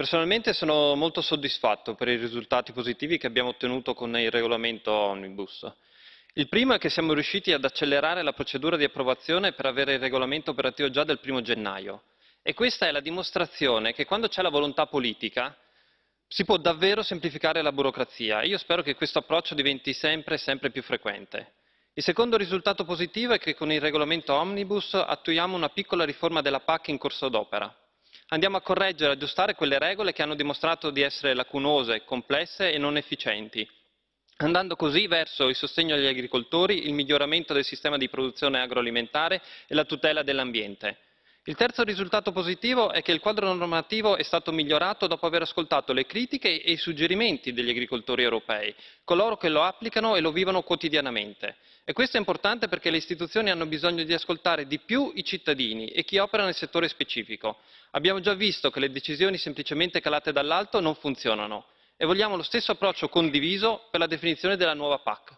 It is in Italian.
Personalmente sono molto soddisfatto per i risultati positivi che abbiamo ottenuto con il regolamento Omnibus. Il primo è che siamo riusciti ad accelerare la procedura di approvazione per avere il regolamento operativo già dal 1 gennaio e questa è la dimostrazione che quando c'è la volontà politica si può davvero semplificare la burocrazia io spero che questo approccio diventi sempre e sempre più frequente. Il secondo risultato positivo è che con il regolamento Omnibus attuiamo una piccola riforma della PAC in corso d'opera. Andiamo a correggere e aggiustare quelle regole che hanno dimostrato di essere lacunose, complesse e non efficienti, andando così verso il sostegno agli agricoltori, il miglioramento del sistema di produzione agroalimentare e la tutela dell'ambiente. Il terzo risultato positivo è che il quadro normativo è stato migliorato dopo aver ascoltato le critiche e i suggerimenti degli agricoltori europei, coloro che lo applicano e lo vivono quotidianamente. E questo è importante perché le istituzioni hanno bisogno di ascoltare di più i cittadini e chi opera nel settore specifico. Abbiamo già visto che le decisioni semplicemente calate dall'alto non funzionano e vogliamo lo stesso approccio condiviso per la definizione della nuova PAC.